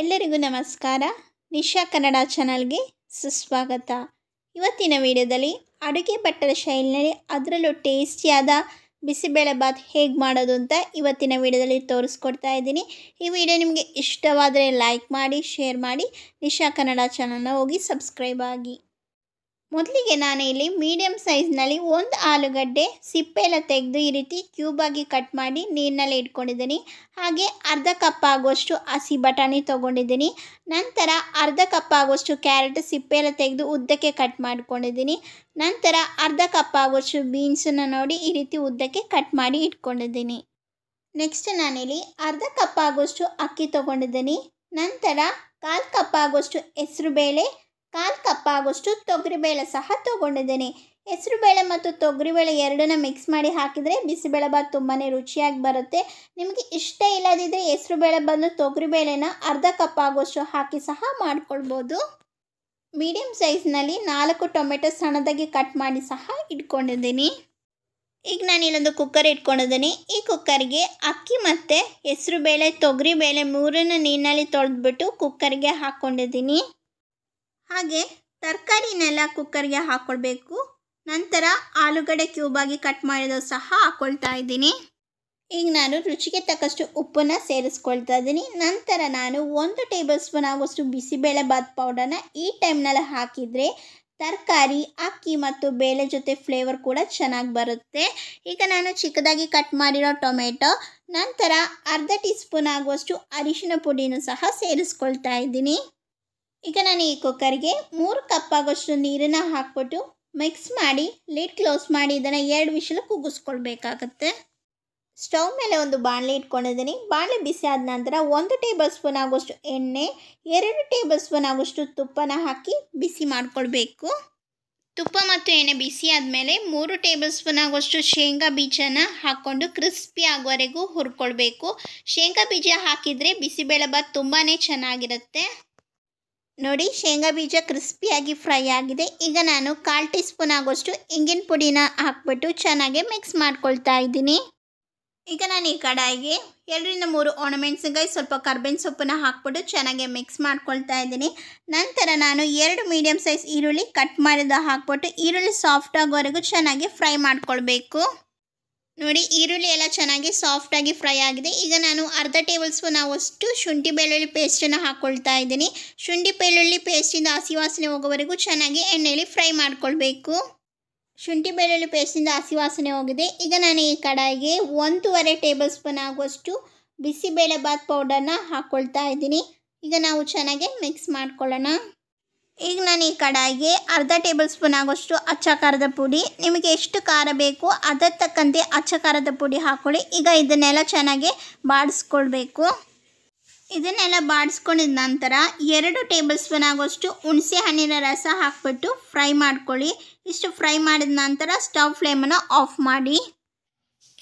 ಎಲ್ಲರಿಗೂ ನಮಸ್ಕಾರ ನಿಶಾ ಕನ್ನಡ ಚಾನಲ್ಗೆ ಸುಸ್ವಾಗತ ಇವತ್ತಿನ ವಿಡಿಯೋದಲ್ಲಿ ಅಡುಗೆ ಭಟ್ಟದ ಶೈಲಿನಲ್ಲಿ ಅದರಲ್ಲೂ ಟೇಸ್ಟಿಯಾದ ಬಿಸಿಬೇಳೆಬಾತ್ ಹೇಗೆ ಮಾಡೋದು ಅಂತ ಇವತ್ತಿನ ವಿಡಿಯೋದಲ್ಲಿ ತೋರಿಸ್ಕೊಡ್ತಾ ಇದ್ದೀನಿ ಈ ವಿಡಿಯೋ ನಿಮಗೆ ಇಷ್ಟವಾದರೆ ಲೈಕ್ ಮಾಡಿ ಶೇರ್ ಮಾಡಿ ನಿಶಾ ಕನ್ನಡ ಚಾನಲ್ನ ಹೋಗಿ ಸಬ್ಸ್ಕ್ರೈಬ್ ಆಗಿ ಮೊದಲಿಗೆ ನಾನು ಇಲ್ಲಿ ಮೀಡಿಯಮ್ ಸೈಜ್ನಲ್ಲಿ ಒಂದು ಆಲೂಗಡ್ಡೆ ಸಿಪ್ಪೆಲ್ಲ ತೆಗೆದು ಈ ರೀತಿ ಕ್ಯೂಬಾಗಿ ಕಟ್ ಮಾಡಿ ನೀರಿನಲ್ಲಿ ಇಟ್ಕೊಂಡಿದ್ದೀನಿ ಹಾಗೆ ಅರ್ಧ ಕಪ್ ಆಗುವಷ್ಟು ಹಸಿ ಬಟಾಣಿ ತೊಗೊಂಡಿದ್ದೀನಿ ನಂತರ ಅರ್ಧ ಕಪ್ ಆಗುವಷ್ಟು ಕ್ಯಾರೆಟ್ ಸಿಪ್ಪೆಲ್ಲ ತೆಗೆದು ಉದ್ದಕ್ಕೆ ಕಟ್ ಮಾಡ್ಕೊಂಡಿದ್ದೀನಿ ನಂತರ ಅರ್ಧ ಕಪ್ ಆಗುವಷ್ಟು ಬೀನ್ಸನ್ನು ನೋಡಿ ಈ ರೀತಿ ಉದ್ದಕ್ಕೆ ಕಟ್ ಮಾಡಿ ಇಟ್ಕೊಂಡಿದ್ದೀನಿ ನೆಕ್ಸ್ಟ್ ನಾನಿಲ್ಲಿ ಅರ್ಧ ಕಪ್ ಆಗುವಷ್ಟು ಅಕ್ಕಿ ತೊಗೊಂಡಿದ್ದೀನಿ ನಂತರ ಕಾಲು ಕಪ್ ಆಗುವಷ್ಟು ಬೇಳೆ ಕಾಲು ಕಪ್ಪಾಗೋಷ್ಟು ತೊಗರಿಬೇಳೆ ಸಹ ತೊಗೊಂಡಿದ್ದೇನೆ ಹೆಸರುಬೇಳೆ ಮತ್ತು ತೊಗರಿಬೇಳೆ ಎರಡನ್ನ ಮಿಕ್ಸ್ ಮಾಡಿ ಹಾಕಿದರೆ ಬಿಸಿಬೇಳೆಬಾತ್ ತುಂಬಾ ರುಚಿಯಾಗಿ ಬರುತ್ತೆ ನಿಮಗೆ ಇಷ್ಟ ಇಲ್ಲದಿದ್ದರೆ ಹೆಸರುಬೇಳೆ ಬಂದು ತೊಗರಿಬೇಳೆನ ಅರ್ಧ ಕಪ್ ಆಗೋಷ್ಟು ಹಾಕಿ ಸಹ ಮಾಡ್ಕೊಳ್ಬೋದು ಮೀಡಿಯಮ್ ಸೈಜ್ನಲ್ಲಿ ನಾಲ್ಕು ಟೊಮೆಟೊ ಸಣ್ಣದಾಗಿ ಕಟ್ ಮಾಡಿ ಸಹ ಇಟ್ಕೊಂಡಿದ್ದೀನಿ ಈಗ ನಾನು ಇಲ್ಲೊಂದು ಕುಕ್ಕರ್ ಇಟ್ಕೊಂಡಿದ್ದೀನಿ ಈ ಕುಕ್ಕರ್ಗೆ ಅಕ್ಕಿ ಮತ್ತು ಹೆಸರುಬೇಳೆ ತೊಗರಿಬೇಳೆ ಮೂರನ್ನು ನೀರಿನಲ್ಲಿ ತೊಳೆದ್ಬಿಟ್ಟು ಕುಕ್ಕರ್ಗೆ ಹಾಕ್ಕೊಂಡಿದ್ದೀನಿ ಹಾಗೆ ತರಕಾರಿನೆಲ್ಲ ಕುಕ್ಕರ್ಗೆ ಹಾಕ್ಕೊಳ್ಬೇಕು ನಂತರ ಆಲೂಗಡ್ಡೆ ಕ್ಯೂಬಾಗಿ ಕಟ್ ಮಾಡಿದ ಸಹ ಹಾಕ್ಕೊಳ್ತಾ ಇದ್ದೀನಿ ಈಗ ನಾನು ರುಚಿಗೆ ತಕ್ಕಷ್ಟು ಉಪ್ಪನ್ನು ಸೇರಿಸ್ಕೊಳ್ತಾ ಇದ್ದೀನಿ ನಂತರ ನಾನು ಒಂದು ಟೇಬಲ್ ಸ್ಪೂನ್ ಆಗುವಷ್ಟು ಬಿಸಿಬೇಳೆ ಬಾತ್ ಪೌಡರ್ನ ಈ ಟೈಮ್ನಲ್ಲಿ ಹಾಕಿದರೆ ತರಕಾರಿ ಅಕ್ಕಿ ಮತ್ತು ಬೇಳೆ ಜೊತೆ ಫ್ಲೇವರ್ ಕೂಡ ಚೆನ್ನಾಗಿ ಬರುತ್ತೆ ಈಗ ನಾನು ಚಿಕ್ಕದಾಗಿ ಕಟ್ ಮಾಡಿರೋ ಟೊಮೆಟೊ ನಂತರ ಅರ್ಧ ಟೀ ಸ್ಪೂನ್ ಆಗುವಷ್ಟು ಅರಿಶಿನ ಪುಡಿನೂ ಸಹ ಸೇರಿಸ್ಕೊಳ್ತಾ ಇದ್ದೀನಿ ಈಗ ನಾನು ಈ ಕುಕ್ಕರ್ಗೆ ಮೂರು ಕಪ್ ಆಗೋಷ್ಟು ನೀರನ್ನು ಹಾಕ್ಬಿಟ್ಟು ಮಿಕ್ಸ್ ಮಾಡಿ ಲಿಡ್ ಕ್ಲೋಸ್ ಮಾಡಿ ಇದನ್ನು ಎರಡು ವಿಷಲು ಕುಗ್ಗಿಸ್ಕೊಳ್ಬೇಕಾಗತ್ತೆ ಸ್ಟವ್ ಮೇಲೆ ಒಂದು ಬಾಣಲೆ ಇಟ್ಕೊಂಡಿದ್ದೀನಿ ಬಾಣಲೆ ಬಿಸಿ ಆದ ನಂತರ ಒಂದು ಟೇಬಲ್ ಸ್ಪೂನ್ ಆಗೋಷ್ಟು ಎಣ್ಣೆ ಎರಡು ಟೇಬಲ್ ಸ್ಪೂನ್ ಆಗೋಷ್ಟು ತುಪ್ಪನ ಹಾಕಿ ಬಿಸಿ ಮಾಡಿಕೊಳ್ಬೇಕು ತುಪ್ಪ ಮತ್ತು ಎಣ್ಣೆ ಬಿಸಿ ಆದಮೇಲೆ ಮೂರು ಟೇಬಲ್ ಸ್ಪೂನ್ ಆಗೋಷ್ಟು ಶೇಂಗಾ ಬೀಜನ ಹಾಕ್ಕೊಂಡು ಕ್ರಿಸ್ಪಿ ಆಗೋವರೆಗೂ ಹುರ್ಕೊಳ್ಬೇಕು ಶೇಂಗಾ ಬೀಜ ಹಾಕಿದರೆ ಬಿಸಿಬೇಳೆ ಬಾತ್ ತುಂಬಾ ಚೆನ್ನಾಗಿರುತ್ತೆ ನೋಡಿ ಶೇಂಗಾ ಬೀಜ ಕ್ರಿಸ್ಪಿಯಾಗಿ ಫ್ರೈ ಆಗಿದೆ ಈಗ ನಾನು ಕಾಲು ಟೀ ಸ್ಪೂನ್ ಆಗೋಷ್ಟು ಇಂಗಿನ ಪುಡಿನ ಹಾಕ್ಬಿಟ್ಟು ಚೆನ್ನಾಗಿ ಮಿಕ್ಸ್ ಮಾಡ್ಕೊಳ್ತಾ ಇದ್ದೀನಿ ಈಗ ನಾನು ಈ ಕಡಾಯಿಗೆ ಎರಡರಿಂದ ಮೂರು ಒಣಮೆಣಸಿನ್ಕಾಯಿ ಸ್ವಲ್ಪ ಕರ್ಬೇವಿನ ಸೊಪ್ಪನ್ನ ಹಾಕ್ಬಿಟ್ಟು ಚೆನ್ನಾಗಿ ಮಿಕ್ಸ್ ಮಾಡ್ಕೊಳ್ತಾ ಇದ್ದೀನಿ ನಂತರ ನಾನು ಎರಡು ಮೀಡಿಯಮ್ ಸೈಜ್ ಈರುಳ್ಳಿ ಕಟ್ ಮಾಡಿದ ಹಾಕ್ಬಿಟ್ಟು ಈರುಳ್ಳಿ ಸಾಫ್ಟ್ ಆಗೋವರೆಗೂ ಚೆನ್ನಾಗಿ ಫ್ರೈ ಮಾಡ್ಕೊಳ್ಬೇಕು ನೋಡಿ ಈರುಳ್ಳಿ ಎಲ್ಲ ಚೆನ್ನಾಗಿ ಸಾಫ್ಟಾಗಿ ಫ್ರೈ ಆಗಿದೆ ಈಗ ನಾನು ಅರ್ಧ ಟೇಬಲ್ ಸ್ಪೂನ್ ಆಗುವಷ್ಟು ಶುಂಠಿ ಬೆಳ್ಳುಳ್ಳಿ ಪೇಸ್ಟನ್ನು ಹಾಕ್ಕೊಳ್ತಾ ಇದ್ದೀನಿ ಶುಂಠಿ ಬೆಳ್ಳುಳ್ಳಿ ಪೇಸ್ಟಿಂದ ಹಸಿ ವಾಸನೆ ಹೋಗೋವರೆಗೂ ಚೆನ್ನಾಗಿ ಎಣ್ಣೆಯಲ್ಲಿ ಫ್ರೈ ಮಾಡ್ಕೊಳ್ಬೇಕು ಶುಂಠಿ ಬೆಳ್ಳುಳ್ಳಿ ಪೇಸ್ಟಿಂದ ಹಸಿ ವಾಸನೆ ಹೋಗಿದೆ ಈಗ ನಾನು ಈ ಕಡಾಯಿಗೆ ಒಂದೂವರೆ ಟೇಬಲ್ ಸ್ಪೂನ್ ಆಗುವಷ್ಟು ಬಿಸಿಬೇಳೆಬಾತ್ ಪೌಡರ್ನ ಹಾಕ್ಕೊಳ್ತಾ ಇದ್ದೀನಿ ಈಗ ನಾವು ಚೆನ್ನಾಗಿ ಮಿಕ್ಸ್ ಮಾಡ್ಕೊಳ್ಳೋಣ ಈಗ ನಾನು ಈ ಕಡಾಯಿಗೆ ಅರ್ಧ ಟೇಬಲ್ ಸ್ಪೂನ್ ಆಗೋಷ್ಟು ಅಚ್ಚ ಖಾರದ ಪುಡಿ ನಿಮಗೆ ಎಷ್ಟು ಖಾರ ಬೇಕು ಅದಕ್ಕೆ ತಕ್ಕಂತೆ ಅಚ್ಚ ಖಾರದ ಪುಡಿ ಹಾಕ್ಕೊಳ್ಳಿ ಈಗ ಇದನ್ನೆಲ್ಲ ಚೆನ್ನಾಗಿ ಬಾಡಿಸ್ಕೊಳ್ಬೇಕು ಇದನ್ನೆಲ್ಲ ಬಾಡಿಸ್ಕೊಂಡಿದ ನಂತರ ಎರಡು ಟೇಬಲ್ ಸ್ಪೂನ್ ಆಗೋಷ್ಟು ಹುಣಸೆ ಹಣ್ಣಿನ ರಸ ಹಾಕ್ಬಿಟ್ಟು ಫ್ರೈ ಮಾಡ್ಕೊಳ್ಳಿ ಇಷ್ಟು ಫ್ರೈ ಮಾಡಿದ ನಂತರ ಸ್ಟವ್ ಫ್ಲೇಮನ್ನು ಆಫ್ ಮಾಡಿ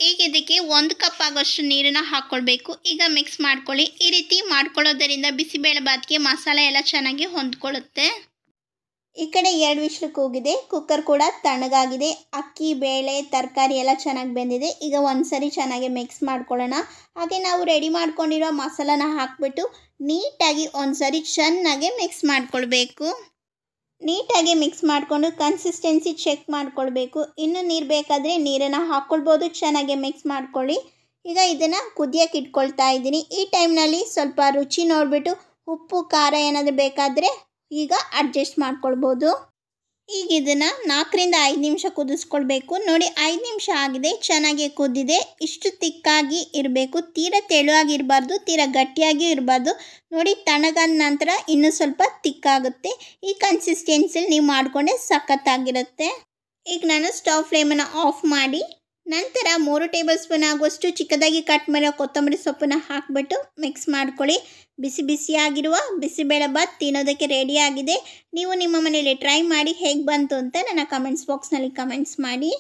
ಈಗ ಇದಕ್ಕೆ ಒಂದು ಕಪ್ ಆಗೋಷ್ಟು ನೀರನ್ನು ಹಾಕ್ಕೊಳ್ಬೇಕು ಈಗ ಮಿಕ್ಸ್ ಮಾಡ್ಕೊಳ್ಳಿ ಈ ರೀತಿ ಮಾಡ್ಕೊಳ್ಳೋದರಿಂದ ಬಿಸಿಬೇಳೆ ಬಾತ್ಗೆ ಮಸಾಲೆ ಎಲ್ಲ ಚೆನ್ನಾಗಿ ಹೊಂದ್ಕೊಳ್ಳುತ್ತೆ ಈ ಕಡೆ ಎರಡು ವಿಷಲು ಕೂಗಿದೆ ಕುಕ್ಕರ್ ಕೂಡ ತಣ್ಣಗಾಗಿದೆ ಅಕ್ಕಿ ಬೇಳೆ ತರಕಾರಿ ಎಲ್ಲ ಚೆನ್ನಾಗಿ ಬೆಂದಿದೆ ಈಗ ಒಂದ್ಸರಿ ಚೆನ್ನಾಗಿ ಮಿಕ್ಸ್ ಮಾಡ್ಕೊಳ್ಳೋಣ ಹಾಗೆ ನಾವು ರೆಡಿ ಮಾಡ್ಕೊಂಡಿರೋ ಮಸಾಲಾನ ಹಾಕ್ಬಿಟ್ಟು ನೀಟಾಗಿ ಒಂದ್ಸರಿ ಚೆನ್ನಾಗಿ ಮಿಕ್ಸ್ ಮಾಡ್ಕೊಳ್ಬೇಕು ನೀಟಾಗಿ ಮಿಕ್ಸ್ ಮಾಡಿಕೊಂಡು ಕನ್ಸಿಸ್ಟೆನ್ಸಿ ಚೆಕ್ ಮಾಡಿಕೊಳ್ಬೇಕು ಇನ್ನೂ ನೀರು ಬೇಕಾದರೆ ನೀರನ್ನು ಹಾಕ್ಕೊಳ್ಬೋದು ಚೆನ್ನಾಗಿ ಮಿಕ್ಸ್ ಮಾಡ್ಕೊಳ್ಳಿ ಈಗ ಇದನ್ನು ಕುದಿಯೋಕೆ ಇಟ್ಕೊಳ್ತಾ ಇದ್ದೀನಿ ಈ ಟೈಮ್ನಲ್ಲಿ ಸ್ವಲ್ಪ ರುಚಿ ನೋಡಿಬಿಟ್ಟು ಉಪ್ಪು ಖಾರ ಏನಾದರೂ ಬೇಕಾದರೆ ಈಗ ಅಡ್ಜಸ್ಟ್ ಮಾಡ್ಕೊಳ್ಬೋದು ಈಗ ಇದನ್ನು ನಾಲ್ಕರಿಂದ ಐದು ನಿಮಿಷ ಕುದಿಸ್ಕೊಳ್ಬೇಕು ನೋಡಿ ಐದು ನಿಮಿಷ ಆಗಿದೆ ಚೆನ್ನಾಗಿ ಕುದ್ದಿದೆ ಇಷ್ಟು ತಿಕ್ಕಾಗಿ ಇರಬೇಕು ತೀರ ತೆಳುವಾಗಿ ತೀರ ಗಟ್ಟಿಯಾಗಿ ಇರಬಾರ್ದು ನೋಡಿ ತಣಗಾದ ನಂತರ ಇನ್ನೂ ಸ್ವಲ್ಪ ತಿಕ್ಕಾಗುತ್ತೆ ಈ ಕನ್ಸಿಸ್ಟೆನ್ಸಿಲಿ ನೀವು ಮಾಡಿಕೊಂಡೆ ಸಖತ್ತಾಗಿರುತ್ತೆ ಈಗ ನಾನು ಸ್ಟವ್ ಫ್ಲೇಮನ್ನು ಆಫ್ ಮಾಡಿ ನಂತರ ಮೂರು ಟೇಬಲ್ ಸ್ಪೂನ್ ಆಗುವಷ್ಟು ಚಿಕ್ಕದಾಗಿ ಕಟ್ ಮಾಡಿರೋ ಕೊತ್ತಂಬರಿ ಸೊಪ್ಪನ್ನು ಹಾಕಿಬಿಟ್ಟು ಮಿಕ್ಸ್ ಮಾಡ್ಕೊಳ್ಳಿ ಬಿಸಿ ಬಿಸಿಯಾಗಿರುವ ಬಿಸಿಬೇಳೆ ಬಾತ್ ತಿನ್ನೋದಕ್ಕೆ ರೆಡಿಯಾಗಿದೆ ನೀವು ನಿಮ್ಮ ಮನೆಯಲ್ಲಿ ಟ್ರೈ ಮಾಡಿ ಹೇಗೆ ಬಂತು ಅಂತ ನನ್ನ ಕಮೆಂಟ್ಸ್ ಬಾಕ್ಸ್ನಲ್ಲಿ ಕಮೆಂಟ್ಸ್ ಮಾಡಿ